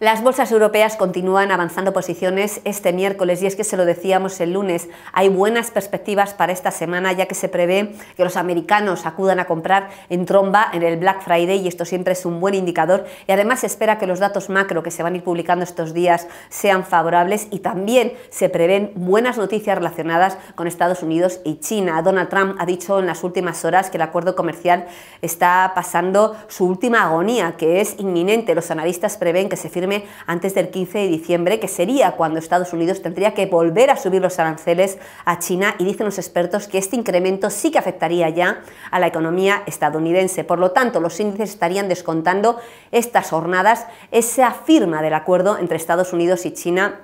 Las bolsas europeas continúan avanzando posiciones este miércoles y es que se lo decíamos el lunes, hay buenas perspectivas para esta semana ya que se prevé que los americanos acudan a comprar en tromba en el Black Friday y esto siempre es un buen indicador y además se espera que los datos macro que se van a ir publicando estos días sean favorables y también se prevén buenas noticias relacionadas con Estados Unidos y China. Donald Trump ha dicho en las últimas horas que el acuerdo comercial está pasando su última agonía, que es inminente. Los analistas prevén que se firme antes del 15 de diciembre, que sería cuando Estados Unidos tendría que volver a subir los aranceles a China y dicen los expertos que este incremento sí que afectaría ya a la economía estadounidense. Por lo tanto, los índices estarían descontando estas jornadas esa firma del acuerdo entre Estados Unidos y China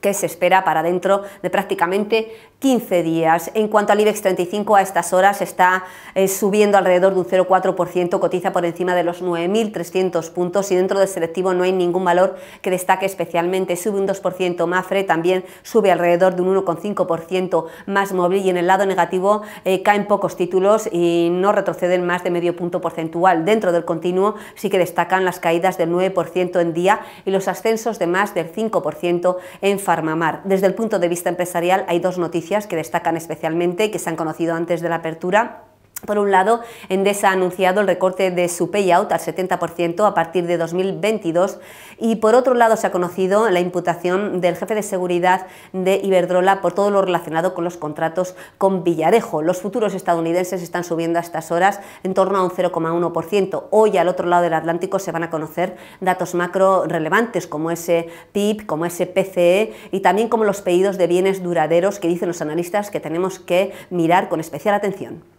que se espera para dentro de prácticamente 15 días. En cuanto al IBEX 35, a estas horas está eh, subiendo alrededor de un 0,4%, cotiza por encima de los 9.300 puntos y dentro del selectivo no hay ningún valor que destaque especialmente. Sube un 2%, Mafre también sube alrededor de un 1,5%, más móvil y en el lado negativo eh, caen pocos títulos y no retroceden más de medio punto porcentual. Dentro del continuo sí que destacan las caídas del 9% en día y los ascensos de más del 5% en desde el punto de vista empresarial hay dos noticias que destacan especialmente, que se han conocido antes de la apertura por un lado, Endesa ha anunciado el recorte de su payout al 70% a partir de 2022 y por otro lado se ha conocido la imputación del jefe de seguridad de Iberdrola por todo lo relacionado con los contratos con Villarejo. Los futuros estadounidenses están subiendo a estas horas en torno a un 0,1%. Hoy al otro lado del Atlántico se van a conocer datos macro relevantes como ese PIB, como ese PCE y también como los pedidos de bienes duraderos que dicen los analistas que tenemos que mirar con especial atención.